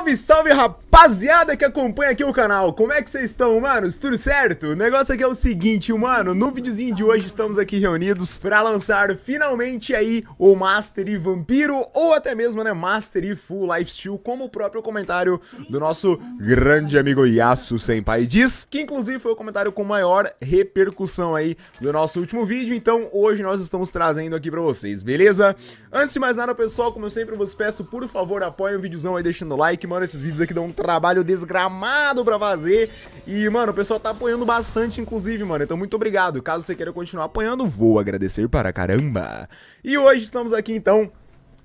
Salve, salve, rapaz! Rapaziada que acompanha aqui o canal, como é que vocês estão, mano? Tudo certo? O negócio aqui é o seguinte, mano, no videozinho de hoje estamos aqui reunidos pra lançar finalmente aí o Mastery Vampiro, ou até mesmo, né, Mastery Full Lifesteal, como o próprio comentário do nosso grande amigo Yasu Senpai diz, que inclusive foi o comentário com maior repercussão aí do nosso último vídeo, então hoje nós estamos trazendo aqui pra vocês, beleza? Antes de mais nada, pessoal, como eu sempre vos peço, por favor, apoiem o videozão aí deixando o like, mano, esses vídeos aqui dão um trabalho desgramado pra fazer. E, mano, o pessoal tá apoiando bastante, inclusive, mano. Então, muito obrigado. Caso você queira continuar apoiando, vou agradecer para caramba. E hoje estamos aqui, então,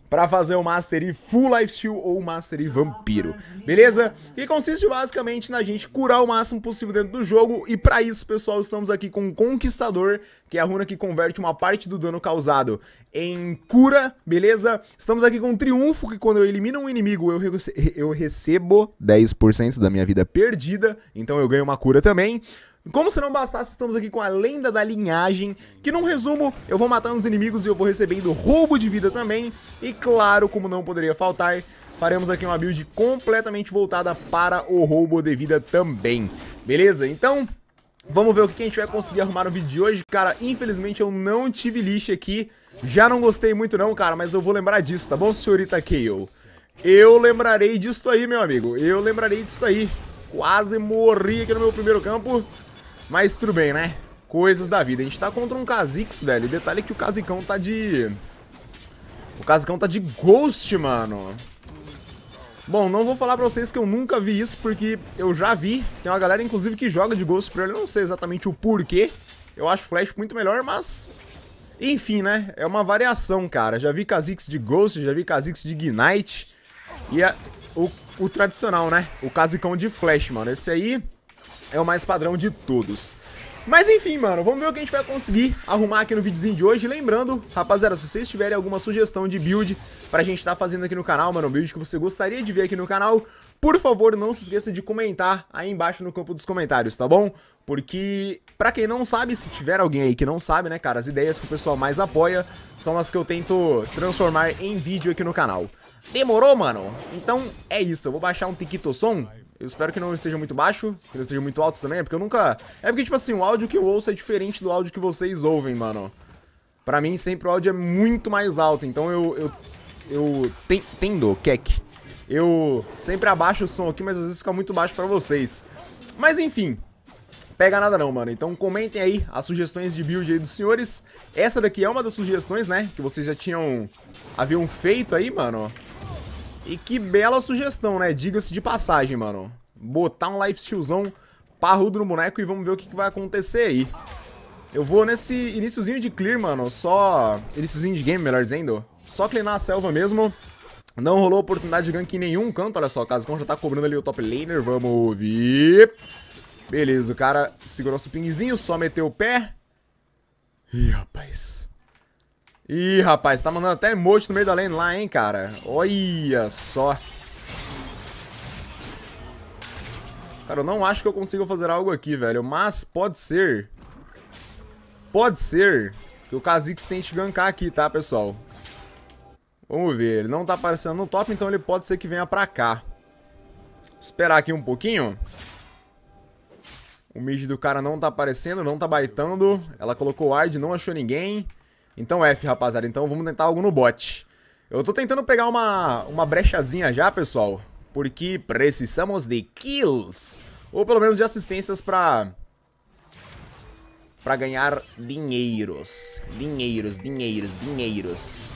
para fazer o Mastery Full Lifesteal ou Mastery Vampiro, beleza? Que consiste basicamente na gente curar o máximo possível dentro do jogo e para isso, pessoal, estamos aqui com o Conquistador, que é a runa que converte uma parte do dano causado em cura, beleza? Estamos aqui com o Triunfo, que quando eu elimino um inimigo eu, rece eu recebo 10% da minha vida perdida, então eu ganho uma cura também. Como se não bastasse, estamos aqui com a lenda da linhagem, que num resumo, eu vou matando os inimigos e eu vou recebendo roubo de vida também. E claro, como não poderia faltar, faremos aqui uma build completamente voltada para o roubo de vida também. Beleza? Então, vamos ver o que a gente vai conseguir arrumar no vídeo de hoje. Cara, infelizmente eu não tive lixo aqui. Já não gostei muito não, cara, mas eu vou lembrar disso, tá bom, senhorita Kale? Eu lembrarei disso aí, meu amigo. Eu lembrarei disso aí. Quase morri aqui no meu primeiro campo. Mas tudo bem, né? Coisas da vida. A gente tá contra um Kha'Zix, velho. O detalhe é que o Kha'Zicão tá de... O Kha'Zicão tá de Ghost, mano. Bom, não vou falar pra vocês que eu nunca vi isso, porque eu já vi. Tem uma galera, inclusive, que joga de Ghost Prayer. Eu não sei exatamente o porquê. Eu acho Flash muito melhor, mas... Enfim, né? É uma variação, cara. Já vi Kha'Zix de Ghost, já vi Kha'Zix de Ignite. E a... É o... o tradicional, né? O Kha'Zicão de Flash, mano. Esse aí é o mais padrão de todos. Mas enfim, mano, vamos ver o que a gente vai conseguir arrumar aqui no videozinho de hoje. Lembrando, rapaziada, se vocês tiverem alguma sugestão de build pra gente estar tá fazendo aqui no canal, mano, um build que você gostaria de ver aqui no canal, por favor, não se esqueça de comentar aí embaixo no campo dos comentários, tá bom? Porque, pra quem não sabe, se tiver alguém aí que não sabe, né, cara, as ideias que o pessoal mais apoia são as que eu tento transformar em vídeo aqui no canal. Demorou, mano? Então é isso, eu vou baixar um tiquito som eu espero que não esteja muito baixo, que não esteja muito alto também, é porque eu nunca... É porque, tipo assim, o áudio que eu ouço é diferente do áudio que vocês ouvem, mano. Pra mim, sempre o áudio é muito mais alto, então eu... Eu, eu te, tendo, kek. Eu sempre abaixo o som aqui, mas às vezes fica muito baixo pra vocês. Mas, enfim... Pega nada não, mano. Então comentem aí as sugestões de build aí dos senhores. Essa daqui é uma das sugestões, né? Que vocês já tinham... Haviam feito aí, mano. E que bela sugestão, né? Diga-se de passagem, mano. Botar um lifestealzão parrudo no boneco e vamos ver o que, que vai acontecer aí. Eu vou nesse iníciozinho de clear, mano, só... Iníciozinho de game, melhor dizendo. Só clinar a selva mesmo. Não rolou oportunidade de gank em nenhum canto, olha só. O Cascão já tá cobrando ali o top laner, vamos ver. Beleza, o cara segurou nosso pingzinho, só meteu o pé. Ih, rapaz... Ih, rapaz, tá mandando até emoji no meio da lane lá, hein, cara. Olha só. Cara, eu não acho que eu consigo fazer algo aqui, velho. Mas pode ser. Pode ser que o Kha'Zix tente gankar aqui, tá, pessoal? Vamos ver. Ele não tá aparecendo no top, então ele pode ser que venha pra cá. Vou esperar aqui um pouquinho. O mid do cara não tá aparecendo, não tá baitando. Ela colocou ward, não achou ninguém. Então F, rapaziada. Então vamos tentar algo no bot. Eu tô tentando pegar uma, uma brechazinha já, pessoal. Porque precisamos de kills. Ou pelo menos de assistências pra... Pra ganhar dinheiros. Dinheiros, dinheiros, dinheiros.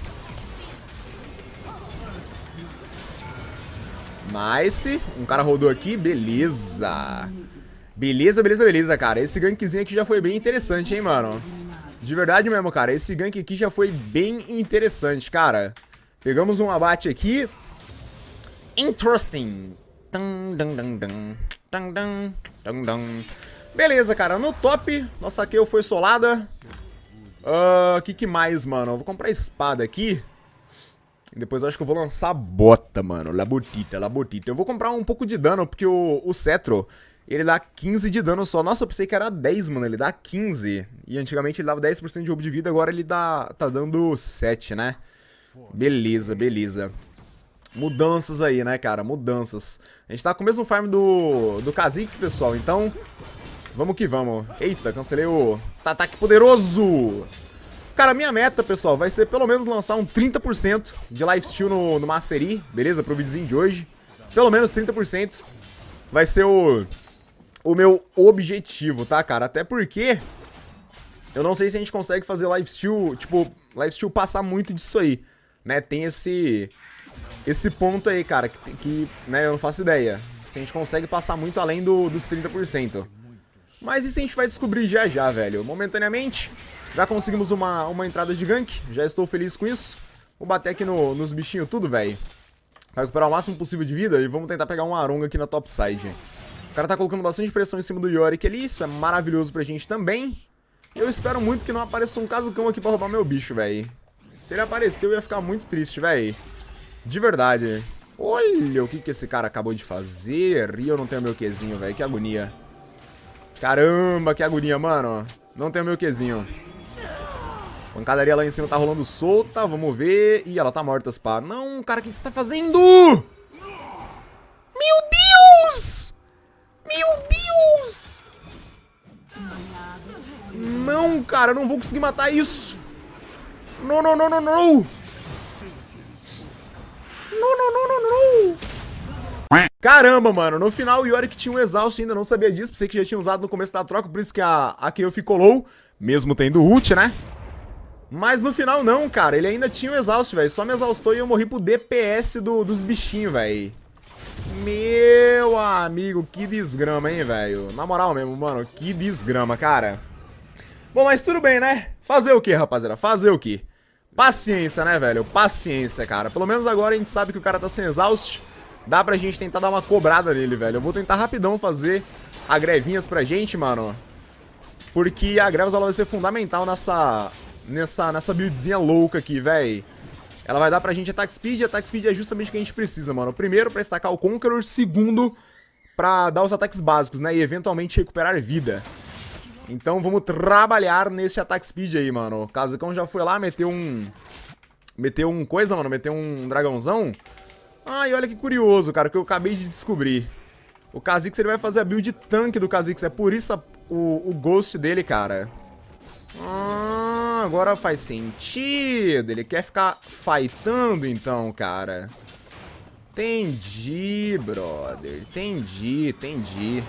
Nice. Um cara rodou aqui. Beleza. Beleza, beleza, beleza, cara. Esse gankzinho aqui já foi bem interessante, hein, mano. De verdade mesmo, cara. Esse gank aqui já foi bem interessante, cara. Pegamos um abate aqui. Interesting. Dun, dun, dun, dun. Dun, dun, dun, dun. Beleza, cara. No top, nossa kill foi solada. Ah, o uh, que, que mais, mano? Eu vou comprar espada aqui. E depois eu acho que eu vou lançar bota, mano. Labotita, labotita. Eu vou comprar um pouco de dano, porque o, o cetro, ele dá 15 de dano só. Nossa, eu pensei que era 10, mano, ele dá 15. E antigamente ele dava 10% de roubo de vida, agora ele dá, tá dando 7, né? Beleza, beleza. Mudanças aí, né, cara? Mudanças. A gente tá com o mesmo farm do, do Kha'Zix, pessoal, então... Vamos que vamos. Eita, cancelei o ataque poderoso. Cara, minha meta, pessoal, vai ser pelo menos lançar um 30% de lifesteal no, no Mastery, beleza? Pro videozinho de hoje. Pelo menos 30%. Vai ser o o meu objetivo, tá, cara? Até porque eu não sei se a gente consegue fazer lifesteal, tipo, lifesteal passar muito disso aí, né? Tem esse esse ponto aí, cara, que, que né, eu não faço ideia. Se a gente consegue passar muito além do, dos 30%. Mas isso a gente vai descobrir já já, velho. Momentaneamente, já conseguimos uma, uma entrada de gank, já estou feliz com isso. Vou bater aqui no, nos bichinhos tudo, velho. Pra recuperar o máximo possível de vida e vamos tentar pegar um Aronga aqui na top side cara tá colocando bastante pressão em cima do Yorick ali, isso é maravilhoso pra gente também. Eu espero muito que não apareça um casucão aqui pra roubar meu bicho, velho. Se ele apareceu, eu ia ficar muito triste, velho. De verdade. Olha o que, que esse cara acabou de fazer. E eu não tenho meu quezinho, velho. Que agonia. Caramba, que agonia, mano. Não tenho meu quezinho. Pancadaria lá em cima tá rolando solta. Vamos ver. Ih, ela tá morta, spa. Não, cara, o que, que você tá fazendo? Meu Deus! Meu Deus! Não, cara, eu não vou conseguir matar isso. Não, não, não, não, não. Não, não, não, não, não. Caramba, mano, no final o Yorick tinha um exausto ainda, não sabia disso, pensei que já tinha usado no começo da troca, por isso que a, a KO ficou low, mesmo tendo ult, né? Mas no final não, cara, ele ainda tinha um exausto, velho, só me exaustou e eu morri pro DPS do, dos bichinhos, velho. Meu amigo, que desgrama, hein, velho? Na moral mesmo, mano, que desgrama, cara. Bom, mas tudo bem, né? Fazer o que, rapaziada? Fazer o que? Paciência, né, velho? Paciência, cara. Pelo menos agora a gente sabe que o cara tá sem exaust. Dá pra gente tentar dar uma cobrada nele, velho. Eu vou tentar rapidão fazer a grevinhas pra gente, mano. Porque a greve ela vai ser fundamental nessa, nessa, nessa buildzinha louca aqui, velho. Ela vai dar pra gente Attack Speed, e Attack Speed é justamente o que a gente precisa, mano. Primeiro, pra destacar o Conqueror, segundo, pra dar os ataques básicos, né, e eventualmente recuperar vida. Então vamos trabalhar nesse Attack Speed aí, mano. O Kazakão já foi lá, meteu um... Meteu um coisa, mano, meteu um dragãozão. Ai, olha que curioso, cara, que eu acabei de descobrir. O Kha'Zix, ele vai fazer a build tanque do Kha'Zix, é por isso a... o... o ghost dele, cara. Ah, agora faz sentido. Ele quer ficar fightando então, cara. Entendi, brother. Entendi, entendi.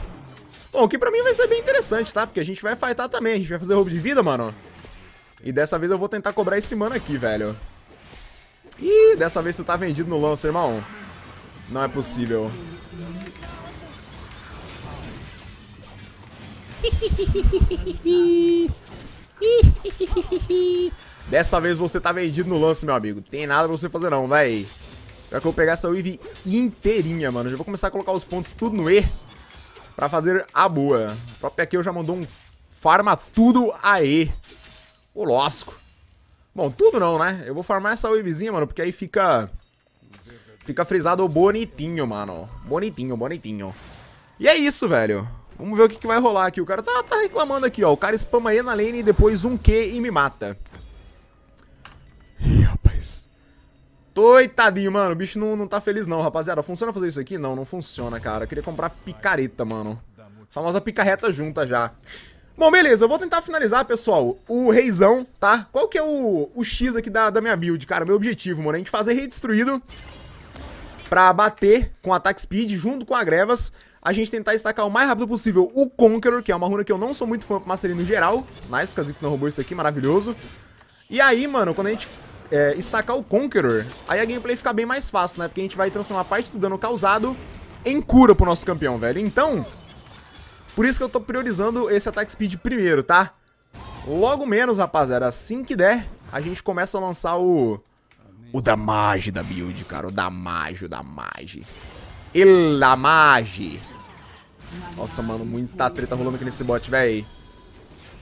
Bom, o que pra mim vai ser bem interessante, tá? Porque a gente vai fightar também. A gente vai fazer roubo de vida, mano. E dessa vez eu vou tentar cobrar esse mano aqui, velho. Ih, dessa vez tu tá vendido no lance, irmão. Não é possível. Dessa vez você tá vendido no lance, meu amigo. Tem nada pra você fazer não, véi. Já que eu vou pegar essa Weave inteirinha, mano. Já vou começar a colocar os pontos tudo no E pra fazer a boa. O próprio aqui eu já mandou um farma tudo a E. Olosco. Bom, tudo não, né? Eu vou farmar essa wavezinha, mano, porque aí fica... Fica frisado bonitinho, mano. Bonitinho, bonitinho. E é isso, velho. Vamos ver o que, que vai rolar aqui. O cara tá, tá reclamando aqui, ó. O cara spama E na lane e depois um Q e me mata. Ih, rapaz. Toitadinho, mano. O bicho não, não tá feliz não, rapaziada. Funciona fazer isso aqui? Não, não funciona, cara. Eu queria comprar picareta, mano. famosa Picareta junta já. Bom, beleza, eu vou tentar finalizar, pessoal, o reizão, tá? Qual que é o, o X aqui da, da minha build, cara? Meu objetivo, mano, é a gente fazer rei destruído pra bater com ataque speed junto com a Grevas a gente tentar destacar o mais rápido possível o Conqueror, que é uma runa que eu não sou muito fã pra Mastery no geral. Nice, Kha'Zix não roubou isso aqui, maravilhoso. E aí, mano, quando a gente é, estacar o Conqueror, aí a gameplay fica bem mais fácil, né? Porque a gente vai transformar parte do dano causado em cura pro nosso campeão, velho. Então, por isso que eu tô priorizando esse attack speed primeiro, tá? Logo menos, rapaziada, assim que der, a gente começa a lançar o... O damage da build, cara. O damage, o damage. El damage. Nossa, mano, muita treta rolando aqui nesse bot, véi.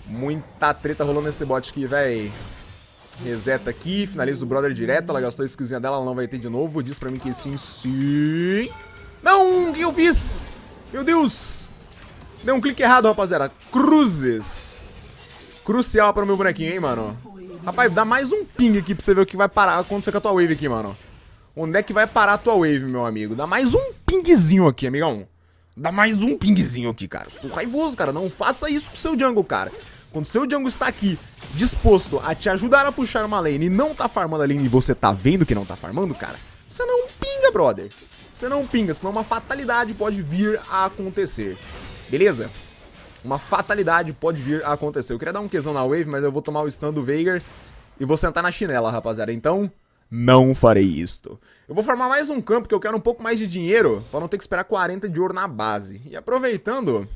Muita treta rolando nesse bot aqui, véi. Reseta aqui, finaliza o brother direto. Ela gastou a skillzinha dela, ela não vai ter de novo. Diz pra mim que sim, sim. Não, o que eu fiz? Meu Deus. Deu um clique errado, rapaziada. Cruzes. Crucial para meu bonequinho, hein, mano. Rapaz, dá mais um ping aqui pra você ver o que vai parar, acontecer com a tua wave aqui, mano. Onde é que vai parar a tua wave, meu amigo? Dá mais um pingzinho aqui, amigão. Dá mais um pingzinho aqui, cara. Estou raivoso, cara. Não faça isso com o seu jungle, cara. Quando seu Django está aqui disposto a te ajudar a puxar uma lane e não tá farmando a lane e você tá vendo que não tá farmando, cara, você não pinga, brother. Você não pinga, senão uma fatalidade pode vir a acontecer. Beleza? Uma fatalidade pode vir a acontecer. Eu queria dar um quesão na wave, mas eu vou tomar o stun do Veigar e vou sentar na chinela, rapaziada. Então, não farei isto. Eu vou formar mais um campo que eu quero um pouco mais de dinheiro para não ter que esperar 40 de ouro na base. E aproveitando...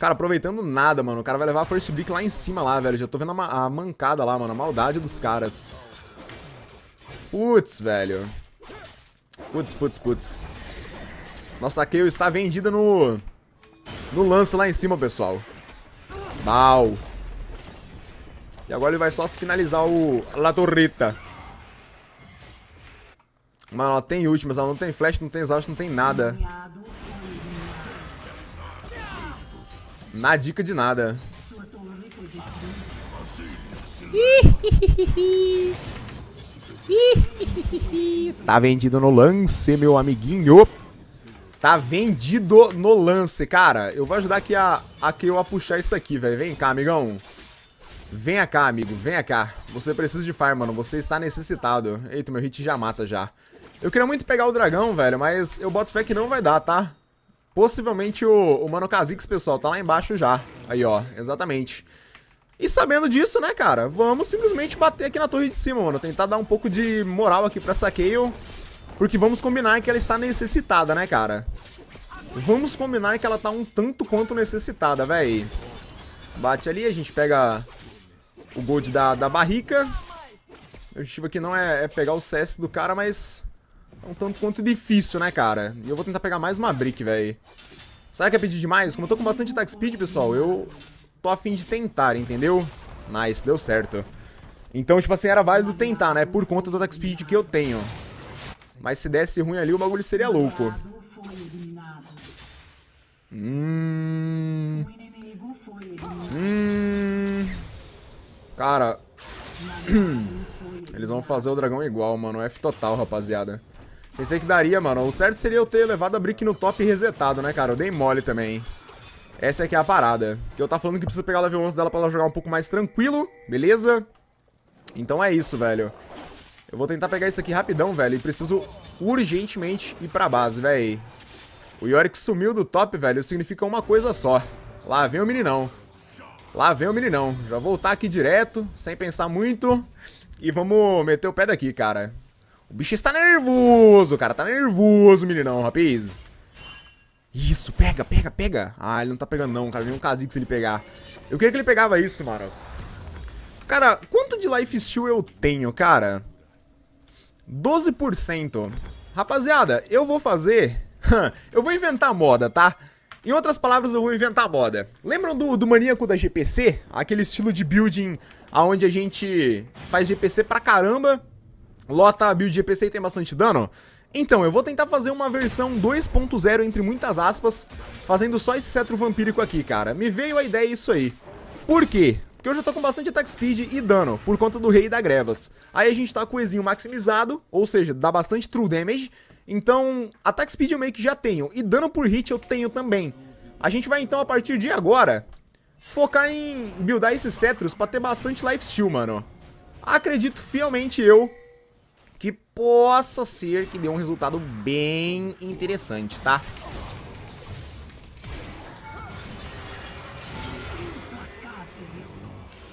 Cara, aproveitando nada, mano. O cara vai levar a First Bleak lá em cima lá, velho. Já tô vendo a, a mancada lá, mano. A maldade dos caras. Putz, velho. Putz, putz, putz. Nossa Kayle está vendida no... No lance lá em cima, pessoal. Mal. E agora ele vai só finalizar o... La Torrita. Mano, ela tem mas ela não tem flash, não tem exaust, não tem nada. Na dica de nada. tá vendido no lance, meu amiguinho. Tá vendido no lance, cara. Eu vou ajudar aqui a, a eu a puxar isso aqui, velho. Vem cá, amigão. Vem cá, amigo. Vem cá. Você precisa de farm, mano. Você está necessitado. Eita, meu hit já mata já. Eu queria muito pegar o dragão, velho, mas eu boto fé que não vai dar, tá? Possivelmente o, o Mano Kha'Zix, pessoal, tá lá embaixo já. Aí, ó, exatamente. E sabendo disso, né, cara, vamos simplesmente bater aqui na torre de cima, mano. Tentar dar um pouco de moral aqui pra Saqueio. Porque vamos combinar que ela está necessitada, né, cara? Vamos combinar que ela tá um tanto quanto necessitada, véi. Bate ali, a gente pega o gold da, da barrica. O objetivo aqui não é, é pegar o CS do cara, mas é um tanto quanto difícil, né, cara? E eu vou tentar pegar mais uma brick, velho. Será que é pedir demais? Como eu tô com bastante attack speed, pessoal, eu tô afim de tentar, entendeu? Nice, deu certo. Então, tipo assim, era válido tentar, né? Por conta do attack speed que eu tenho. Mas se desse ruim ali, o bagulho seria louco. Hum... Hum... Cara... Eles vão fazer o dragão igual, mano. F total, rapaziada. Pensei que daria, mano. O certo seria eu ter levado a Brick no top e resetado, né, cara? Eu dei mole também. Essa aqui é, é a parada. Que eu tá falando que precisa pegar o level 11 dela pra ela jogar um pouco mais tranquilo, beleza? Então é isso, velho. Eu vou tentar pegar isso aqui rapidão, velho. E preciso urgentemente ir pra base, velho. O Yorick sumiu do top, velho. Significa uma coisa só. Lá vem o meninão. Lá vem o meninão. Já voltar aqui direto, sem pensar muito. E vamos meter o pé daqui, cara. O bicho está nervoso, cara. Tá nervoso, meninão, rapaz. Isso, pega, pega, pega. Ah, ele não tá pegando não, cara. Nenhum se ele pegar. Eu queria que ele pegava isso, mano. Cara, quanto de life steal eu tenho, cara? 12%. Rapaziada, eu vou fazer... eu vou inventar moda, tá? Em outras palavras, eu vou inventar moda. Lembram do, do maníaco da GPC? Aquele estilo de building onde a gente faz GPC pra caramba lota a build de EPC e tem bastante dano? Então, eu vou tentar fazer uma versão 2.0 entre muitas aspas, fazendo só esse cetro vampírico aqui, cara. Me veio a ideia isso aí. Por quê? Porque eu já tô com bastante attack speed e dano, por conta do rei da grevas. Aí a gente tá com o Ezinho maximizado, ou seja, dá bastante true damage. Então, attack speed eu meio que já tenho, e dano por hit eu tenho também. A gente vai então, a partir de agora, focar em buildar esses cetros pra ter bastante lifesteal, mano. Acredito fielmente eu que possa ser que dê um resultado bem interessante, tá?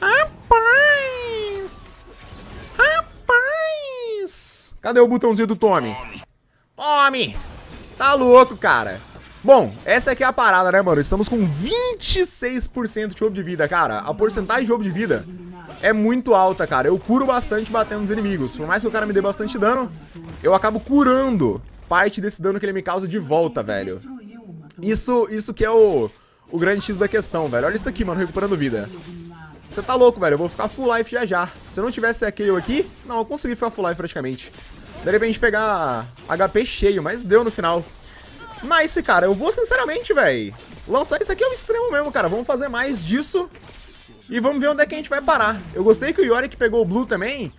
Rapaz! Rapaz! Cadê o botãozinho do Tommy? Tommy! Tá louco, cara. Bom, essa aqui é a parada, né, mano? Estamos com 26% de jogo de vida, cara. A porcentagem de jogo de vida é muito alta, cara. Eu curo bastante batendo nos inimigos. Por mais que o cara me dê bastante dano, eu acabo curando parte desse dano que ele me causa de volta, velho. Isso, isso que é o, o grande X da questão, velho. Olha isso aqui, mano, recuperando vida. Você tá louco, velho. Eu vou ficar full life já já. Se não tivesse aquele aqui, não, eu consegui ficar full life praticamente. Daria pra gente pegar HP cheio, mas deu no final. Mas, cara, eu vou sinceramente, velho, lançar isso aqui é o extremo mesmo, cara. Vamos fazer mais disso e vamos ver onde é que a gente vai parar. Eu gostei que o Yorick pegou o Blue também,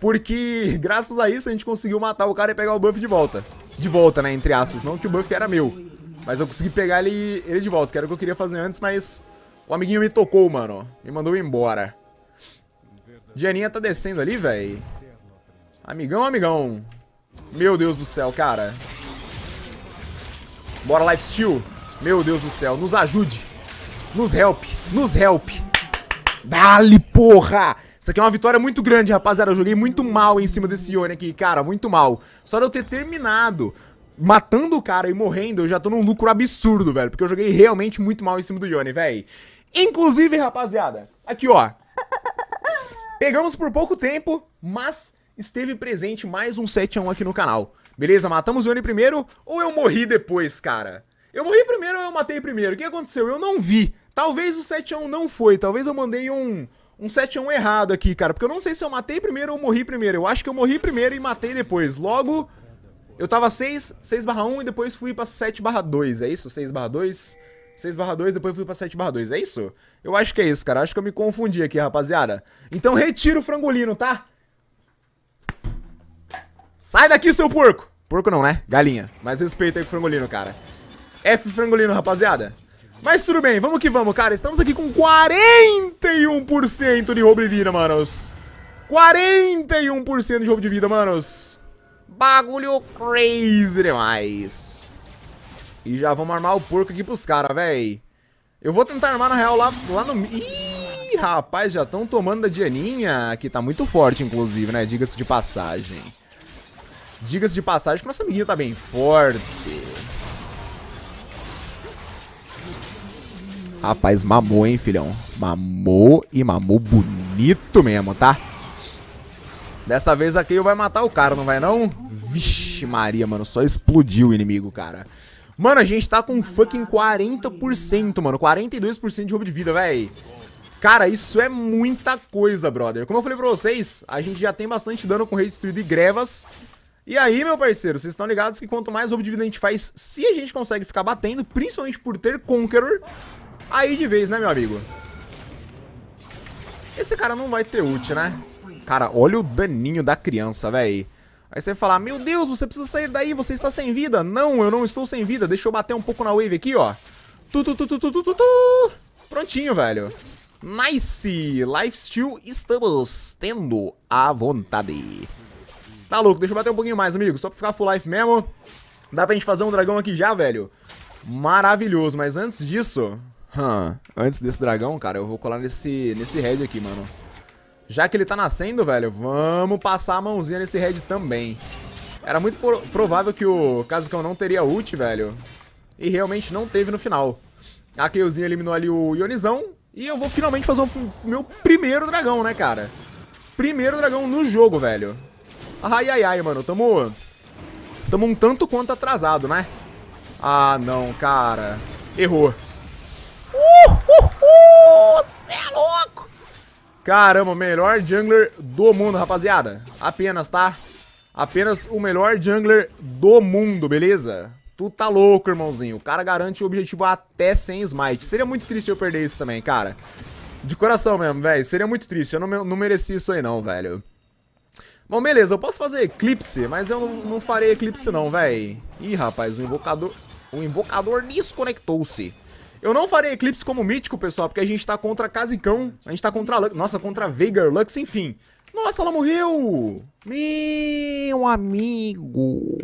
porque graças a isso a gente conseguiu matar o cara e pegar o buff de volta. De volta, né, entre aspas. Não que o buff era meu, mas eu consegui pegar ele, ele de volta, que era o que eu queria fazer antes, mas o amiguinho me tocou, mano. Me mandou embora. Dianinha tá descendo ali, velho. Amigão, amigão. Meu Deus do céu, cara. Bora, Lifesteal. Meu Deus do céu, nos ajude. Nos help, nos help. Dali, porra! Isso aqui é uma vitória muito grande, rapaziada. Eu joguei muito mal em cima desse Yone aqui, cara. Muito mal. Só de eu ter terminado matando o cara e morrendo, eu já tô num lucro absurdo, velho. Porque eu joguei realmente muito mal em cima do Yone, velho. Inclusive, rapaziada, aqui, ó. Pegamos por pouco tempo, mas esteve presente mais um 7x1 aqui no canal. Beleza, matamos o Yone primeiro ou eu morri depois, cara? Eu morri primeiro ou eu matei primeiro? O que aconteceu? Eu não vi. Talvez o 7 1 não foi, talvez eu mandei um, um 7 1 errado aqui, cara. Porque eu não sei se eu matei primeiro ou morri primeiro. Eu acho que eu morri primeiro e matei depois. Logo, eu tava 6, 6 barra 1 e depois fui pra 7 barra 2, é isso? 6 barra 2? 6 barra 2, depois fui pra 7 barra 2, é isso? Eu acho que é isso, cara. Acho que eu me confundi aqui, rapaziada. Então retira o frangolino, tá? Sai daqui, seu porco! Porco não, né? Galinha. Mas respeita aí com o frangolino, cara. F frangolino, rapaziada. Mas tudo bem, vamos que vamos, cara. Estamos aqui com 41% de roubo de vida, manos. 41% de roubo de vida, manos. Bagulho crazy demais. E já vamos armar o porco aqui pros caras, véi. Eu vou tentar armar, na real, lá, lá no... Ih, rapaz, já estão tomando da Dianinha, que tá muito forte, inclusive, né? Diga-se de passagem. Diga-se de passagem que nossa amiguinha tá bem forte. Rapaz, mamou, hein, filhão. Mamou e mamou bonito mesmo, tá? Dessa vez a Kayle vai matar o cara, não vai não? Vixe Maria, mano, só explodiu o inimigo, cara. Mano, a gente tá com fucking 40%, mano. 42% de roubo de vida, véi. Cara, isso é muita coisa, brother. Como eu falei pra vocês, a gente já tem bastante dano com rei destruído e grevas. E aí, meu parceiro, vocês estão ligados que quanto mais roubo de vida a gente faz, se a gente consegue ficar batendo, principalmente por ter Conqueror, Aí de vez, né, meu amigo? Esse cara não vai ter ult, né? Cara, olha o daninho da criança, velho. Aí você vai falar, meu Deus, você precisa sair daí, você está sem vida. Não, eu não estou sem vida. Deixa eu bater um pouco na wave aqui, ó. Tu, tu, tu, tu, tu, tu, tu. Prontinho, velho. Nice! Lifesteal estamos tendo a vontade. Tá louco, deixa eu bater um pouquinho mais, amigo. Só pra ficar full life mesmo. Dá pra gente fazer um dragão aqui já, velho. Maravilhoso, mas antes disso... Hum, antes desse dragão, cara, eu vou colar nesse, nesse head aqui, mano. Já que ele tá nascendo, velho, vamos passar a mãozinha nesse head também. Era muito provável que o Kazukão não teria ult, velho. E realmente não teve no final. A Keiozinha eliminou ali o Ionizão. E eu vou finalmente fazer o meu primeiro dragão, né, cara? Primeiro dragão no jogo, velho. Ai, ai, ai, mano. Tamo... Tamo um tanto quanto atrasado, né? Ah, não, cara. Errou. Uhul! Uh, uh, cê é louco! Caramba, melhor jungler do mundo, rapaziada. Apenas, tá? Apenas o melhor jungler do mundo, beleza? Tu tá louco, irmãozinho. O cara garante o objetivo até sem smite. Seria muito triste eu perder isso também, cara. De coração mesmo, velho. Seria muito triste. Eu não, não mereci isso aí não, velho. Bom, beleza. Eu posso fazer Eclipse, mas eu não, não farei Eclipse não, velho. Ih, rapaz. O Invocador... O Invocador desconectou-se. Eu não farei Eclipse como mítico, pessoal, porque a gente tá contra Casicão, a gente tá contra Lux, nossa, contra Veigar, Lux, enfim. Nossa, ela morreu! Meu amigo!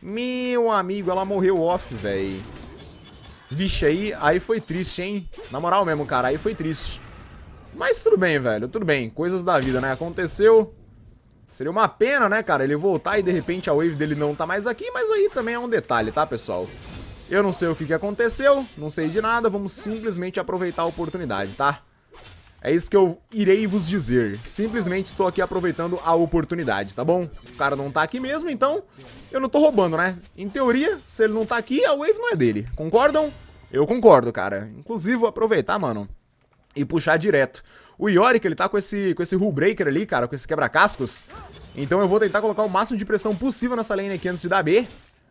Meu amigo, ela morreu off, velho. Vixe, aí, aí foi triste, hein? Na moral mesmo, cara, aí foi triste. Mas tudo bem, velho, tudo bem. Coisas da vida, né? Aconteceu. Seria uma pena, né, cara, ele voltar e de repente a wave dele não tá mais aqui, mas aí também é um detalhe, tá, pessoal? Eu não sei o que, que aconteceu, não sei de nada, vamos simplesmente aproveitar a oportunidade, tá? É isso que eu irei vos dizer. Simplesmente estou aqui aproveitando a oportunidade, tá bom? O cara não tá aqui mesmo, então eu não tô roubando, né? Em teoria, se ele não tá aqui, a wave não é dele. Concordam? Eu concordo, cara. Inclusive, vou aproveitar, mano, e puxar direto. O Yorick, ele tá com esse, com esse rule Breaker ali, cara, com esse quebra-cascos. Então eu vou tentar colocar o máximo de pressão possível nessa lane aqui antes de dar B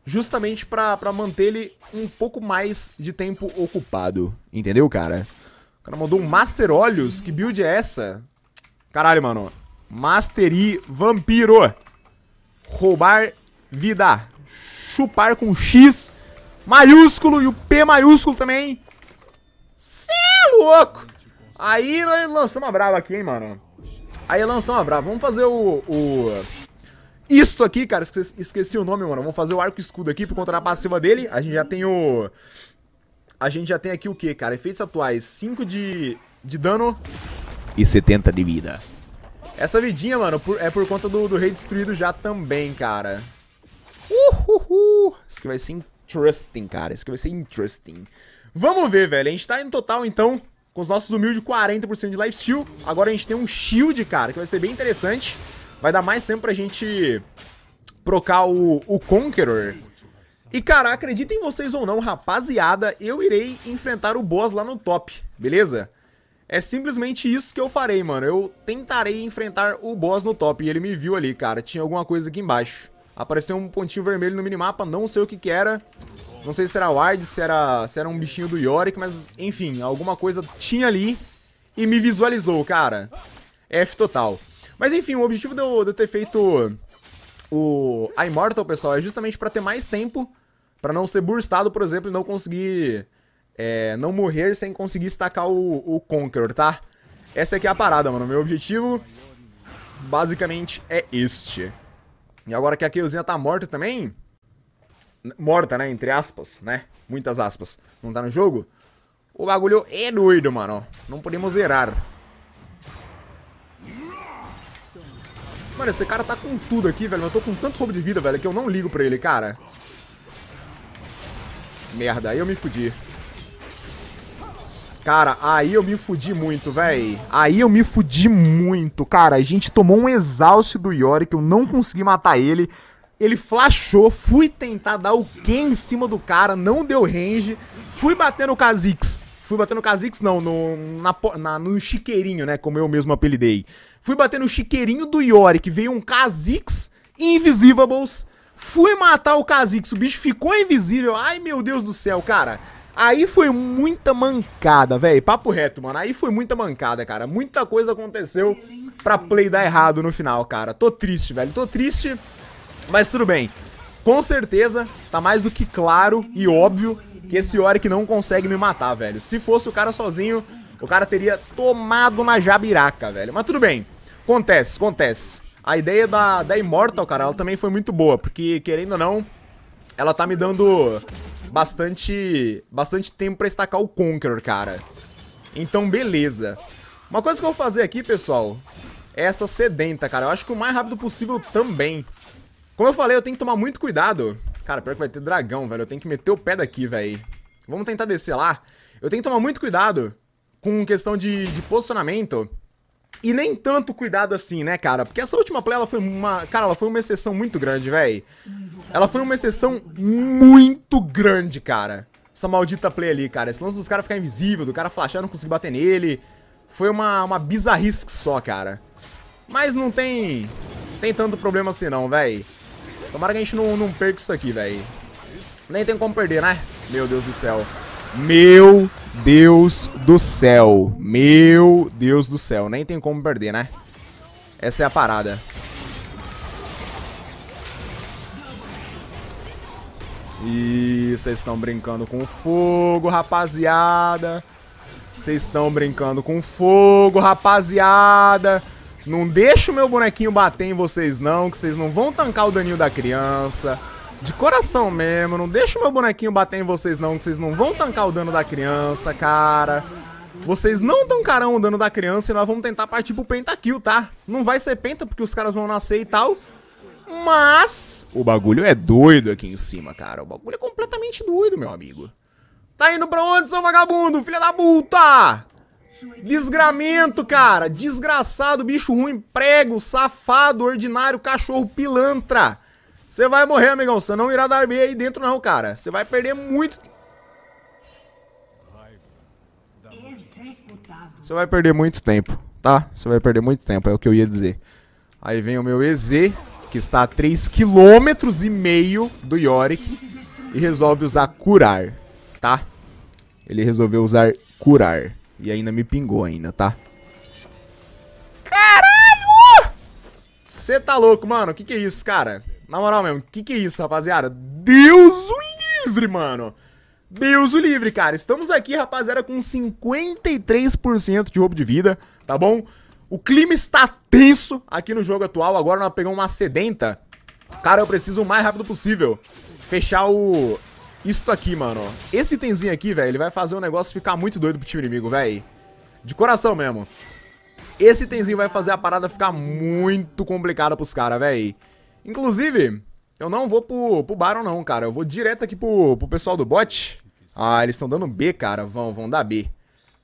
justamente para manter ele um pouco mais de tempo ocupado. Entendeu, cara? O cara mandou um Master Olhos. Que build é essa? Caralho, mano. Mastery Vampiro. Roubar vida. Chupar com X maiúsculo e o P maiúsculo também. Cê é louco! Aí lançamos a brava aqui, hein, mano. Aí lançamos a brava. Vamos fazer o... o... Isto aqui, cara, esqueci o nome, mano. Vamos fazer o arco escudo aqui por conta da passiva dele. A gente já tem o... A gente já tem aqui o que, cara? Efeitos atuais. 5 de, de dano e 70 de vida. Essa vidinha, mano, por, é por conta do, do rei destruído já também, cara. Uhuhu! Isso que vai ser interesting, cara. Isso que vai ser interesting. Vamos ver, velho. A gente tá em total, então, com os nossos humildes 40% de lifesteal. Agora a gente tem um shield, cara, que vai ser bem interessante. Vai dar mais tempo pra gente procar o, o Conqueror. E, cara, acreditem vocês ou não, rapaziada, eu irei enfrentar o boss lá no top, beleza? É simplesmente isso que eu farei, mano. Eu tentarei enfrentar o boss no top. E ele me viu ali, cara. Tinha alguma coisa aqui embaixo. Apareceu um pontinho vermelho no minimapa, não sei o que que era. Não sei se era Ward, se era, se era um bichinho do Yorick, mas enfim, alguma coisa tinha ali e me visualizou, cara. F total. Mas enfim, o objetivo de eu, ter feito o a Immortal, pessoal, é justamente para ter mais tempo, para não ser burstado, por exemplo, e não conseguir... É, não morrer sem conseguir estacar o, o Conqueror, tá? Essa aqui é a parada, mano. Meu objetivo, basicamente, é este. E agora que a Kyozinha tá morta também... Morta, né? Entre aspas, né? Muitas aspas. Não tá no jogo? O bagulho é doido, mano. Não podemos zerar. Mano, esse cara tá com tudo aqui, velho. eu tô com tanto roubo de vida, velho, que eu não ligo pra ele, cara. Merda, aí eu me fudi. Cara, aí eu me fudi muito, véi. Aí eu me fudi muito. Cara, a gente tomou um exausto do Yori que eu não consegui matar ele. Ele flashou, fui tentar dar o Ken em cima do cara, não deu range. Fui bater no Kha'Zix. Fui bater no Kha'Zix, não, no, na, na, no Chiqueirinho, né? Como eu mesmo apelidei. Fui bater no Chiqueirinho do Yorick, veio um Kha'Zix Invisivables. Fui matar o Kha'Zix, o bicho ficou invisível. Ai, meu Deus do céu, cara. Aí foi muita mancada, velho. Papo reto, mano. Aí foi muita mancada, cara. Muita coisa aconteceu pra play dar errado no final, cara. Tô triste, velho. Tô triste, mas tudo bem. Com certeza, tá mais do que claro e óbvio que esse Yorick não consegue me matar, velho. Se fosse o cara sozinho, o cara teria tomado na jabiraca, velho. Mas tudo bem. Acontece, acontece. A ideia da, da Immortal, cara, ela também foi muito boa, porque, querendo ou não, ela tá me dando bastante, bastante tempo pra estacar o Conqueror, cara. Então, beleza. Uma coisa que eu vou fazer aqui, pessoal, é essa sedenta, cara. Eu acho que o mais rápido possível também. Como eu falei, eu tenho que tomar muito cuidado Cara, pior que vai ter dragão, velho. Eu tenho que meter o pé daqui, velho. Vamos tentar descer lá. Eu tenho que tomar muito cuidado com questão de, de posicionamento. E nem tanto cuidado assim, né, cara? Porque essa última play, ela foi uma... Cara, ela foi uma exceção muito grande, velho. Ela foi uma exceção muito grande, cara. Essa maldita play ali, cara. Esse lance dos caras ficar invisível, do cara flashar, não conseguir bater nele. Foi uma, uma bizarrisque só, cara. Mas não tem... Tem tanto problema assim não, velho. Tomara que a gente não, não perca isso aqui, velho. Nem tem como perder, né? Meu Deus do céu. Meu Deus do céu. Meu Deus do céu. Nem tem como perder, né? Essa é a parada. Ih, vocês estão brincando com fogo, rapaziada. Vocês estão brincando com fogo, rapaziada. Não deixa o meu bonequinho bater em vocês não, que vocês não vão tancar o daninho da criança. De coração mesmo, não deixa o meu bonequinho bater em vocês não, que vocês não vão tancar o dano da criança, cara. Vocês não tancarão o dano da criança e nós vamos tentar partir pro pentakill, tá? Não vai ser penta porque os caras vão nascer e tal. Mas o bagulho é doido aqui em cima, cara. O bagulho é completamente doido, meu amigo. Tá indo pra onde, seu vagabundo, filha da puta? Desgramento, cara. Desgraçado, bicho ruim, prego, safado, ordinário, cachorro, pilantra. Você vai morrer, amigão. Você não irá dar B aí dentro, não, cara. Você vai perder muito. Você vai perder muito tempo, tá? Você vai perder muito tempo, é o que eu ia dizer. Aí vem o meu EZ, que está a 3,5 km do Yorick. E resolve usar curar, tá? Ele resolveu usar curar. E ainda me pingou ainda, tá? Caralho! Você tá louco, mano? Que que é isso, cara? Na moral mesmo, que que é isso, rapaziada? Deus o livre, mano! Deus o livre, cara. Estamos aqui, rapaziada, com 53% de roubo de vida, tá bom? O clima está tenso aqui no jogo atual. Agora nós pegamos uma sedenta. Cara, eu preciso o mais rápido possível fechar o... Isso aqui, mano. Esse itemzinho aqui, velho, ele vai fazer um negócio ficar muito doido pro time inimigo, velho. De coração mesmo. Esse itemzinho vai fazer a parada ficar muito complicada pros caras, velho. Inclusive, eu não vou pro, pro Baron não, cara. Eu vou direto aqui pro, pro pessoal do bot. Ah, eles estão dando B, cara. Vão, vão dar B.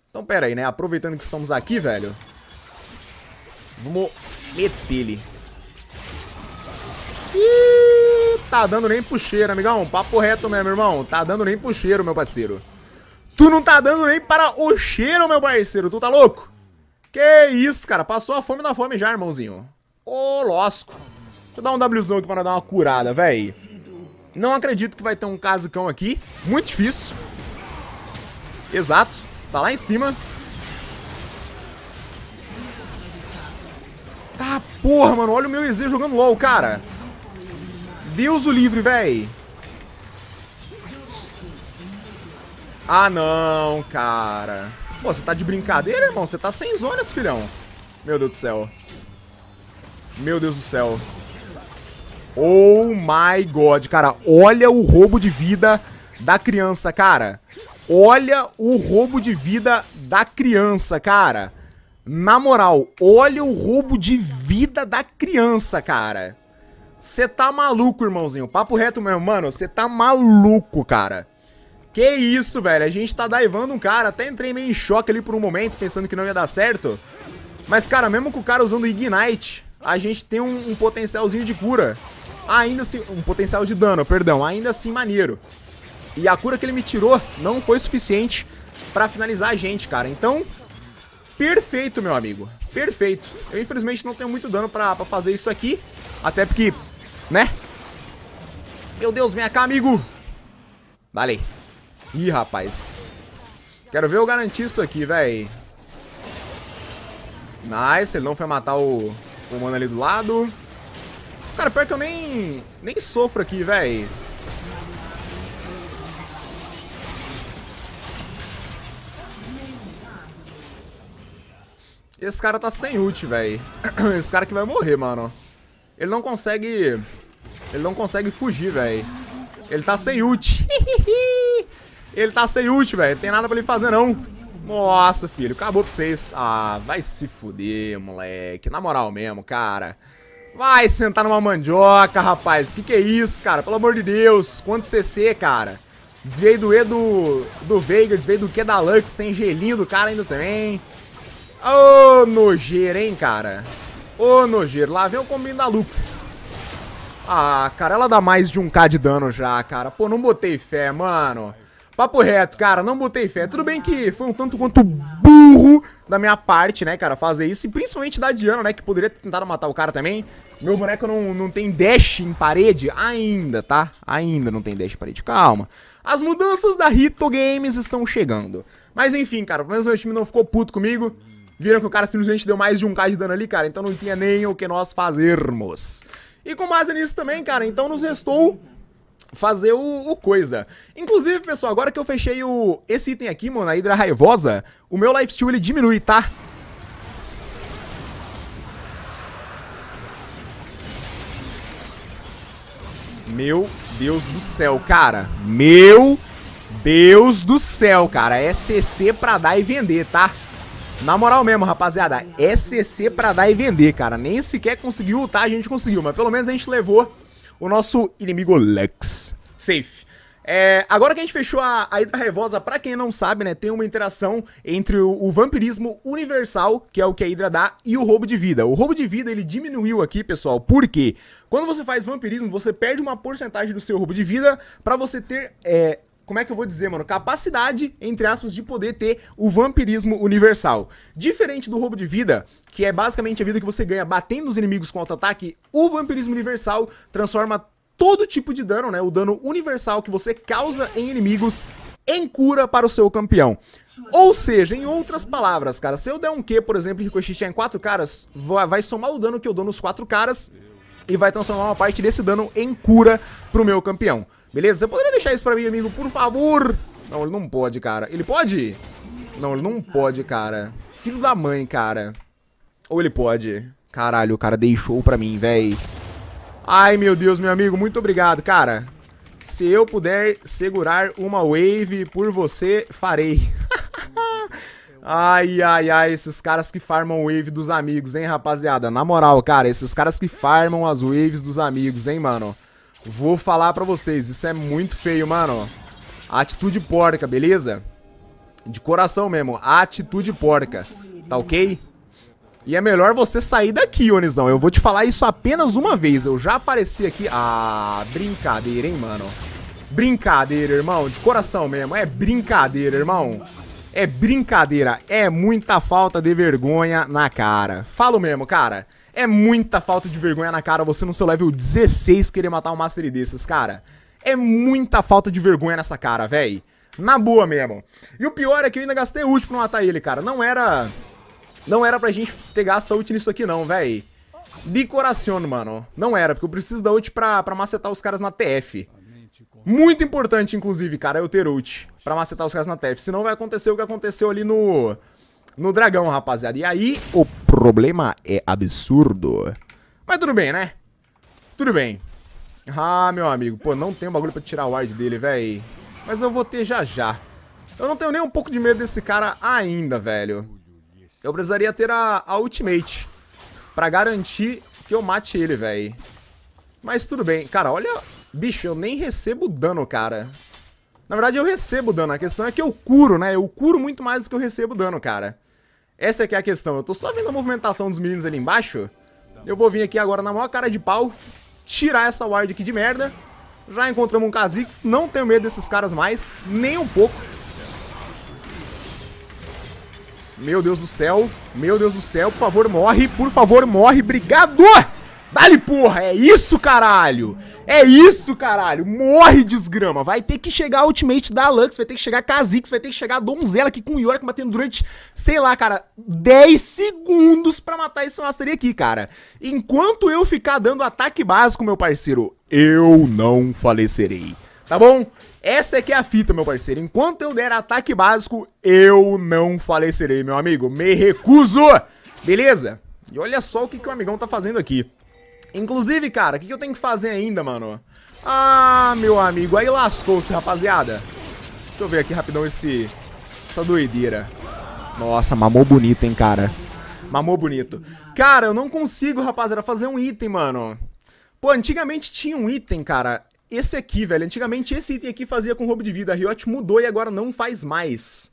Então, pera aí, né? Aproveitando que estamos aqui, velho. Vamos meter ele. Ih! tá dando nem cheiro, amigão. Papo reto mesmo, irmão. Tá dando nem puxeiro, meu parceiro. Tu não tá dando nem para o cheiro, meu parceiro. Tu tá louco? Que isso, cara. Passou a fome na fome já, irmãozinho. Ô, losco. Deixa eu dar um Wzão aqui para dar uma curada, véi. Não acredito que vai ter um casicão aqui. Muito difícil. Exato. Tá lá em cima. Tá, porra, mano. Olha o meu EZ jogando LOL, cara. Deus o livre, véi. Ah, não, cara. Pô, você tá de brincadeira, irmão? Você tá sem zonas, filhão. Meu Deus do céu. Meu Deus do céu. Oh my god, cara. Olha o roubo de vida da criança, cara. Olha o roubo de vida da criança, cara. Na moral, olha o roubo de vida da criança, cara. Você tá maluco, irmãozinho. Papo reto mesmo, mano. Você tá maluco, cara. Que isso, velho. A gente tá daivando um cara. Até entrei meio em choque ali por um momento, pensando que não ia dar certo. Mas, cara, mesmo com o cara usando Ignite, a gente tem um, um potencialzinho de cura. Ainda assim... Um potencial de dano, perdão. Ainda assim, maneiro. E a cura que ele me tirou não foi suficiente pra finalizar a gente, cara. Então, perfeito, meu amigo. Perfeito. Eu, infelizmente, não tenho muito dano pra, pra fazer isso aqui. Até porque né? Meu Deus, vem cá, amigo. Vale. Ih, rapaz. Quero ver eu garantir isso aqui, véi. Nice, ele não foi matar o, o mano ali do lado. Cara, pior que eu nem, nem sofro aqui, véi. Esse cara tá sem ult, véi. Esse cara que vai morrer, mano. Ele não consegue ele não consegue fugir, velho. Ele tá sem ult. ele tá sem ult, velho. Não tem nada pra ele fazer, não. Nossa, filho. Acabou pra vocês. Ah, vai se fuder, moleque. Na moral mesmo, cara. Vai sentar numa mandioca, rapaz. Que que é isso, cara? Pelo amor de Deus. Quanto CC, cara. Desviei do E do, do Veiga, desviei do Q da Lux. Tem gelinho do cara ainda também. Ô, oh, nojeira, hein, cara. Ô, oh, nojeiro. Lá vem o combinho da Lux. Ah, cara, ela dá mais de 1k de dano já, cara. Pô, não botei fé, mano. Papo reto, cara, não botei fé. Tudo bem que foi um tanto quanto burro da minha parte, né, cara, fazer isso. E principalmente da Diana, né, que poderia tentar matar o cara também. Meu boneco não, não tem dash em parede ainda, tá? Ainda não tem dash em parede, calma. As mudanças da Rito Games estão chegando. Mas enfim, cara, pelo menos meu time não ficou puto comigo. Viram que o cara simplesmente deu mais de 1k de dano ali, cara, então não tinha nem o que nós fazermos. E com base nisso também, cara, então nos restou fazer o, o, coisa. Inclusive, pessoal, agora que eu fechei o esse item aqui, mano, a Hidra Raivosa, o meu lifesteal ele diminui, tá? Meu Deus do céu, cara. Meu Deus do céu, cara. É CC pra dar e vender, tá? Na moral mesmo, rapaziada, é CC pra dar e vender, cara. Nem sequer conseguiu tá? a gente conseguiu, mas pelo menos a gente levou o nosso inimigo Lex. Safe. É, agora que a gente fechou a, a Hidra Revosa, pra quem não sabe, né, tem uma interação entre o, o, vampirismo universal, que é o que a Hidra dá, e o roubo de vida. O roubo de vida, ele diminuiu aqui, pessoal, Por quê? quando você faz vampirismo, você perde uma porcentagem do seu roubo de vida pra você ter é, como é que eu vou dizer, mano? Capacidade, entre aspas, de poder ter o vampirismo universal. Diferente do roubo de vida, que é basicamente a vida que você ganha batendo os inimigos com auto-ataque, o vampirismo universal transforma todo tipo de dano, né? O dano universal que você causa em inimigos em cura para o seu campeão. Ou seja, em outras palavras, cara, se eu der um Q, por exemplo, e ricochetear em quatro caras, vai somar o dano que eu dou nos quatro caras e vai transformar uma parte desse dano em cura para o meu campeão. Beleza? Você poderia deixar isso pra mim, amigo, por favor? Não, ele não pode, cara. Ele pode? Não, ele não pode, cara. Filho da mãe, cara. Ou ele pode. Caralho, o cara deixou pra mim, véi. Ai, meu Deus, meu amigo. Muito obrigado, cara. Se eu puder segurar uma wave por você, farei. ai, ai, ai, esses caras que farmam wave dos amigos, hein, rapaziada? Na moral, cara, esses caras que farmam as waves dos amigos, hein, mano? Vou falar pra vocês, isso é muito feio, mano. Atitude porca, beleza? De coração mesmo, atitude porca. Tá ok? E é melhor você sair daqui, Onizão. Eu vou te falar isso apenas uma vez. Eu já apareci aqui... Ah, brincadeira, hein, mano? Brincadeira, irmão. De coração mesmo. É brincadeira, irmão. É brincadeira. É muita falta de vergonha na cara. Falo mesmo, cara. É muita falta de vergonha na cara você no seu level 16 querer matar um Mastery desses, cara. É muita falta de vergonha nessa cara, véi. Na boa mesmo. E o pior é que eu ainda gastei ult pra matar ele, cara. Não era... Não era pra gente ter gasto ult nisso aqui não, véi. De coração, mano. Não era, porque eu preciso da ult pra, pra macetar os caras na TF. Muito importante, inclusive, cara, eu ter ult pra macetar os caras na TF. Senão vai acontecer o que aconteceu ali no... No dragão, rapaziada. E aí... Opa! problema é absurdo. Mas tudo bem, né? Tudo bem. Ah, meu amigo, pô, não tem um bagulho pra tirar o ward dele, véi. Mas eu vou ter já já. Eu não tenho nem um pouco de medo desse cara ainda, velho. Eu precisaria ter a, a ultimate pra garantir que eu mate ele, véi. Mas tudo bem. Cara, olha... Bicho, eu nem recebo dano, cara. Na verdade, eu recebo dano. A questão é que eu curo, né? Eu curo muito mais do que eu recebo dano, cara. Essa aqui é, é a questão. Eu tô só vendo a movimentação dos meninos ali embaixo. Eu vou vir aqui agora na maior cara de pau, tirar essa ward aqui de merda. Já encontramos um Kha'Zix, não tenho medo desses caras mais, nem um pouco. Meu Deus do céu, meu Deus do céu, por favor morre, por favor morre, obrigado! Dale, porra, é isso, caralho! É isso, caralho! Morre, desgrama! Vai ter que chegar a Ultimate da Lux, vai ter que chegar a Kha'Zix, vai ter que chegar a Donzela aqui com o Yorick batendo durante, sei lá, cara, 10 segundos pra matar esse mastery aqui, cara. Enquanto eu ficar dando ataque básico, meu parceiro, eu não falecerei. Tá bom? Essa é que é a fita, meu parceiro. Enquanto eu der ataque básico, eu não falecerei, meu amigo. Me recuso! Beleza? E olha só o que, que o amigão tá fazendo aqui. Inclusive, cara, o que, que eu tenho que fazer ainda, mano? Ah, meu amigo, aí lascou-se, rapaziada. Deixa eu ver aqui rapidão esse... Essa doideira. Nossa, mamou bonito, hein, cara. Mamou bonito. Cara, eu não consigo, rapaziada, fazer um item, mano. Pô, antigamente tinha um item, cara. Esse aqui, velho. Antigamente esse item aqui fazia com roubo de vida. A Riot mudou e agora não faz mais.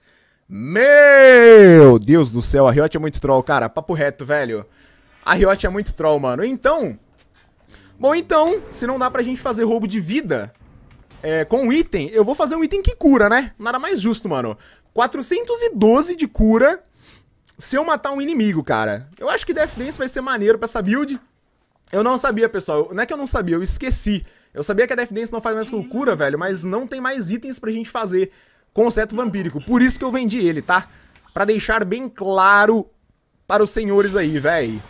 Meu Deus do céu, a Riot é muito troll, cara. Papo reto, velho. A Riot é muito troll, mano. Então, Bom, então, se não dá pra gente fazer roubo de vida é, com um item, eu vou fazer um item que cura, né? Nada mais justo, mano. 412 de cura se eu matar um inimigo, cara. Eu acho que Death Dance vai ser maneiro pra essa build. Eu não sabia, pessoal. Não é que eu não sabia, eu esqueci. Eu sabia que a Death Dance não faz mais com cura, velho, mas não tem mais itens pra gente fazer com o seto vampírico. Por isso que eu vendi ele, tá? Pra deixar bem claro para os senhores aí, velho.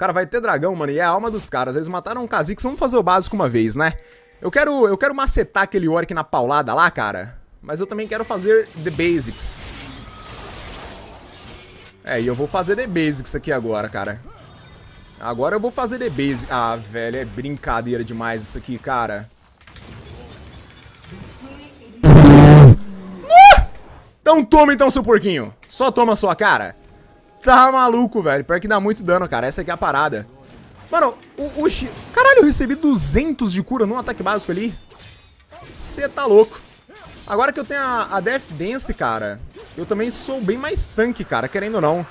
Cara, vai ter dragão, mano, e é a alma dos caras. Eles mataram um Kha'Zix, vamos fazer o básico uma vez, né? Eu quero, eu quero macetar aquele orc na paulada lá, cara. Mas eu também quero fazer the basics. É, e eu vou fazer the basics aqui agora, cara. Agora eu vou fazer the basics. Ah, velho, é brincadeira demais isso aqui, cara. Ah! Então toma então, seu porquinho. Só toma sua cara. Tá maluco, velho. Pior que dá muito dano, cara. Essa aqui é a parada. Mano, o, o... Caralho, eu recebi 200 de cura num ataque básico ali. Você tá louco. Agora que eu tenho a, a Death Dance, cara, eu também sou bem mais tanque, cara, querendo ou não.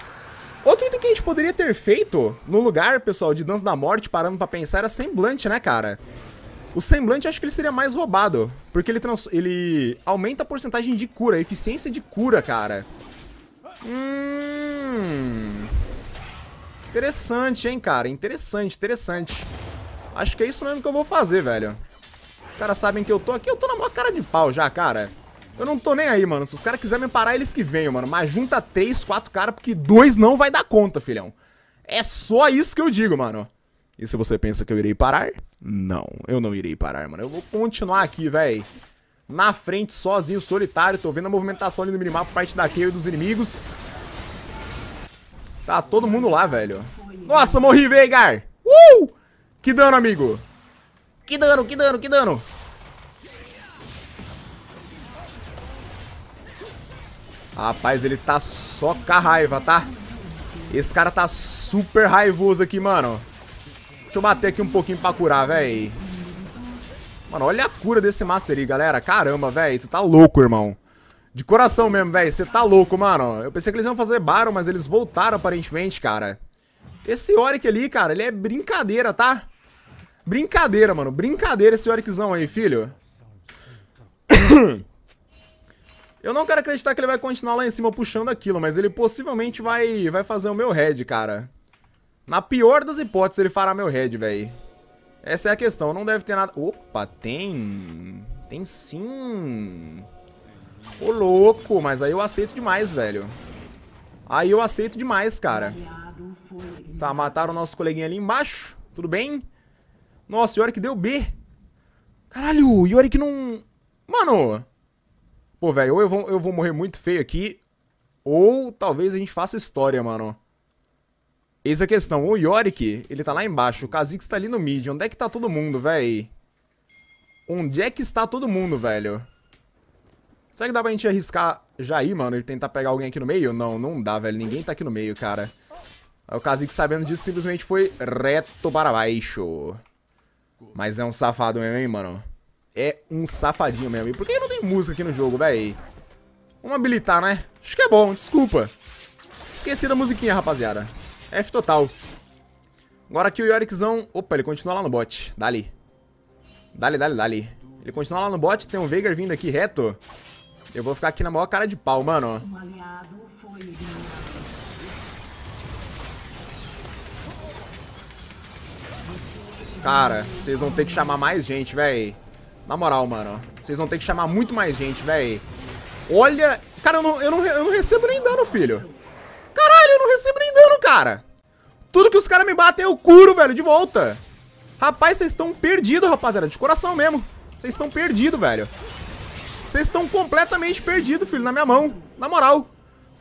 Outro item que a gente poderia ter feito no lugar, pessoal, de Dança da Morte, parando pra pensar, era Semblante, né, cara? O Semblante acho que ele seria mais roubado, porque ele, ele aumenta a porcentagem de cura, a eficiência de cura, cara. Hum... Interessante, hein, cara? Interessante, interessante. Acho que é isso mesmo que eu vou fazer, velho. Os caras sabem que eu tô aqui. Eu tô na maior cara de pau já, cara. Eu não tô nem aí, mano. Se os caras quiserem me parar, eles que venham, mano. Mas junta três, quatro caras, porque dois não vai dar conta, filhão. É só isso que eu digo, mano. E se você pensa que eu irei parar? Não, eu não irei parar, mano. Eu vou continuar aqui, velho. Na frente, sozinho, solitário. Tô vendo a movimentação ali no minimapa parte da Kayle e dos inimigos. Tá todo mundo lá, velho. Nossa, morri, Veigar! Uh! Que dano, amigo! Que dano, que dano, que dano! Rapaz, ele tá só com a raiva, tá? Esse cara tá super raivoso aqui, mano. Deixa eu bater aqui um pouquinho pra curar, velho Mano, olha a cura desse Master aí, galera. Caramba, velho tu tá louco, irmão. De coração mesmo, velho. Você tá louco, mano. Eu pensei que eles iam fazer Baron, mas eles voltaram aparentemente, cara. Esse Yorick ali, cara, ele é brincadeira, tá? Brincadeira, mano. Brincadeira esse Yorickzão aí, filho. Eu não quero acreditar que ele vai continuar lá em cima puxando aquilo, mas ele possivelmente vai, vai fazer o meu head, cara. Na pior das hipóteses, ele fará meu head, velho. Essa é a questão. Não deve ter nada... Opa, tem... Tem sim... Ô, louco, mas aí eu aceito demais, velho. Aí eu aceito demais, cara. Tá, mataram o nosso coleguinha ali embaixo. Tudo bem? Nossa, Yorick deu B. Caralho, o Yorick não... Mano! Pô, velho, ou eu vou, eu vou morrer muito feio aqui, ou talvez a gente faça história, mano. Essa é a questão. O Yorick, ele tá lá embaixo. O Kha'Zix tá ali no mid. Onde é que tá todo mundo, velho? Onde é que está todo mundo, velho? Será que dá pra gente arriscar já ir, mano, e tentar pegar alguém aqui no meio? Não, não dá, velho. Ninguém tá aqui no meio, cara. É o Kha'Zix, sabendo disso, simplesmente foi reto para baixo. Mas é um safado mesmo, hein, mano? É um safadinho mesmo. E por que não tem música aqui no jogo, velho? Vamos habilitar, né? Acho que é bom, desculpa. Esqueci da musiquinha, rapaziada. F total. Agora aqui o Yorickzão... Opa, ele continua lá no bot. Dali. Dali, dali, dali. Ele continua lá no bot, tem um Veigar vindo aqui reto. Eu vou ficar aqui na maior cara de pau, mano. Cara, vocês vão ter que chamar mais gente, véi. Na moral, mano. Vocês vão ter que chamar muito mais gente, véi. Olha... Cara, eu não, eu, não, eu não recebo nem dano, filho. Caralho, eu não recebo nem dano, cara. Tudo que os caras me batem, eu curo, velho, de volta. Rapaz, vocês estão perdidos, rapaziada. De coração mesmo. Vocês estão perdidos, velho. Vocês estão completamente perdidos, filho, na minha mão. Na moral.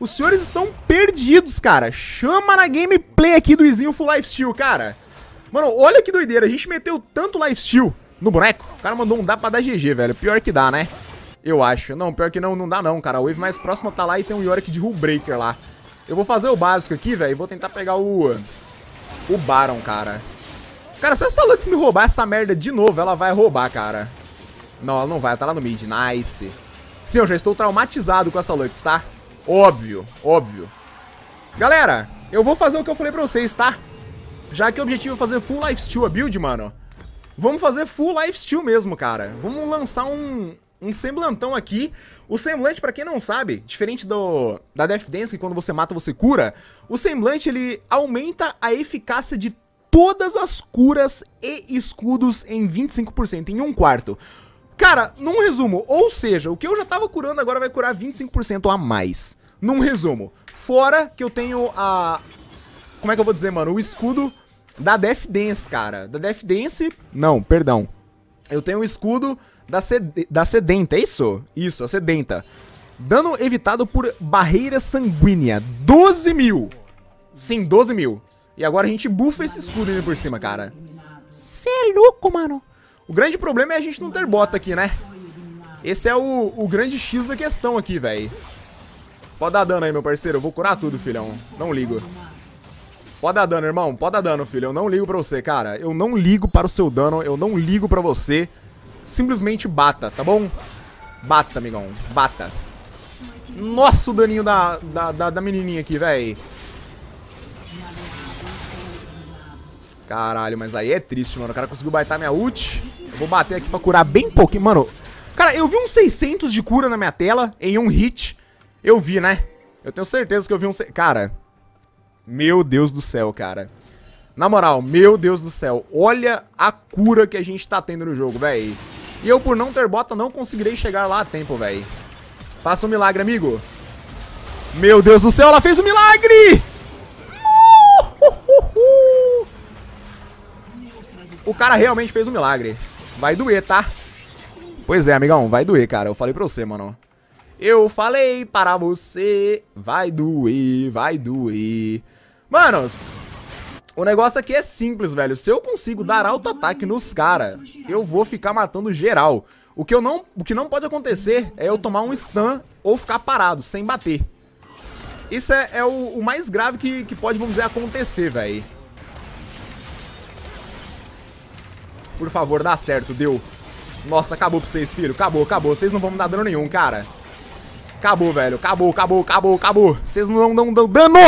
Os senhores estão perdidos, cara. Chama na gameplay aqui do Izinho Full Lifesteal, cara. Mano, olha que doideira. A gente meteu tanto lifesteal no boneco. O cara mandou um dá pra dar GG, velho. Pior que dá, né? Eu acho. Não, pior que não, não dá não, cara. A wave mais próxima tá lá e tem um Yorick de Hullbreaker lá. Eu vou fazer o básico aqui, velho. e Vou tentar pegar o... O Baron, cara. Cara, se essa Lux me roubar essa merda de novo, ela vai roubar, cara. Não, ela não vai, ela tá lá no mid. Nice. Sim, eu já estou traumatizado com essa Lux, tá? Óbvio, óbvio. Galera, eu vou fazer o que eu falei pra vocês, tá? Já que o objetivo é fazer full lifesteal a build, mano. Vamos fazer full lifesteal mesmo, cara. Vamos lançar um, um semblantão aqui. O semblante, para quem não sabe, diferente do da Death Dance, que quando você mata você cura, o semblante ele aumenta a eficácia de todas as curas e escudos em 25%, em um quarto. Cara, num resumo, ou seja, o que eu já tava curando agora vai curar 25% a mais. Num resumo. Fora que eu tenho a... Como é que eu vou dizer, mano? O escudo da Death Dance, cara. Da Death Dance... Não, perdão. Eu tenho o escudo da, sed... da Sedenta, é isso? Isso, a Sedenta. Dano evitado por barreira sanguínea. 12 mil. Sim, 12 mil. E agora a gente bufa esse escudo ali por cima, cara. Cê é louco, mano. O grande problema é a gente não ter bota aqui, né? Esse é o, o grande X da questão aqui, velho. Pode dar dano aí, meu parceiro. Eu vou curar tudo, filhão. Não ligo. Pode dar dano, irmão. Pode dar dano, filho. Eu não ligo pra você, cara. Eu não ligo para o seu dano. Eu não ligo pra você. Simplesmente bata, tá bom? Bata, amigão. Bata. Nossa, o daninho da, da, da, da menininha aqui, velho. Caralho, mas aí é triste, mano. O cara conseguiu baitar minha ult. Vou bater aqui pra curar bem pouquinho. Mano, cara, eu vi uns 600 de cura na minha tela em um hit. Eu vi, né? Eu tenho certeza que eu vi um... Cara, meu Deus do céu, cara. Na moral, meu Deus do céu. Olha a cura que a gente tá tendo no jogo, velho. E eu, por não ter bota, não conseguirei chegar lá a tempo, velho. Faça um milagre, amigo. Meu Deus do céu, ela fez um milagre! O cara realmente fez um milagre. Vai doer, tá? Pois é, amigão, vai doer, cara. Eu falei pra você, mano. Eu falei para você. Vai doer, vai doer. Manos, o negócio aqui é simples, velho. Se eu consigo dar auto-ataque nos caras, eu vou ficar matando geral. O que, eu não, o que não pode acontecer é eu tomar um stun ou ficar parado, sem bater. Isso é, é o, o, mais grave que, que pode, vamos dizer, acontecer, velho. Por favor, dá certo, deu. Nossa, acabou pra vocês, filho. Acabou, acabou. Vocês não vão me dar dano nenhum, cara. Acabou, velho. Acabou, acabou, acabou, acabou. Vocês não dão, dão dano!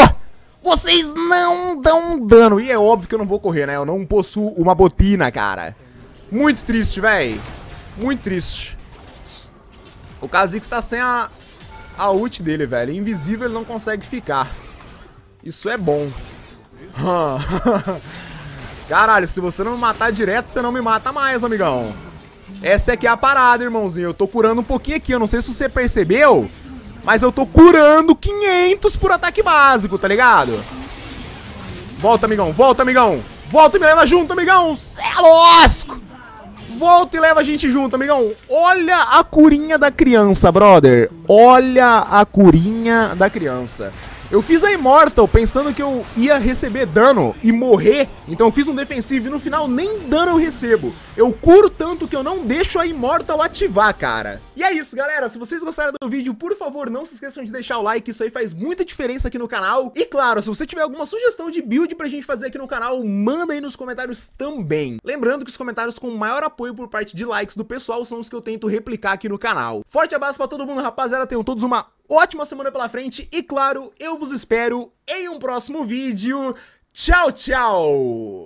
Vocês não dão dano. E é óbvio que eu não vou correr, né? Eu não possuo uma botina, cara. Muito triste, velho. Muito triste. O Kha'Zix tá sem a, a ult dele, velho. Invisível ele não consegue ficar. Isso é bom. Ah. Caralho, se você não me matar direto, você não me mata mais, amigão. Essa aqui é, é a parada, irmãozinho. Eu tô curando um pouquinho aqui, eu não sei se você percebeu, mas eu tô curando 500 por ataque básico, tá ligado? Volta, amigão, volta, amigão. Volta e me leva junto, amigão. Cê é losco. Volta e leva a gente junto, amigão. Olha a curinha da criança, brother. Olha a curinha da criança. Eu fiz a Immortal pensando que eu ia receber dano e morrer, então eu fiz um defensivo e no final nem dano eu recebo. Eu curo tanto que eu não deixo a Immortal ativar, cara. E é isso, galera. Se vocês gostaram do vídeo, por favor, não se esqueçam de deixar o like. Isso aí faz muita diferença aqui no canal. E claro, se você tiver alguma sugestão de build pra gente fazer aqui no canal, manda aí nos comentários também. Lembrando que os comentários com maior apoio por parte de likes do pessoal são os que eu tento replicar aqui no canal. Forte abraço pra todo mundo, rapaziada. Tenham todos uma ótima semana pela frente. E claro, eu vos espero em um próximo vídeo. Tchau, tchau!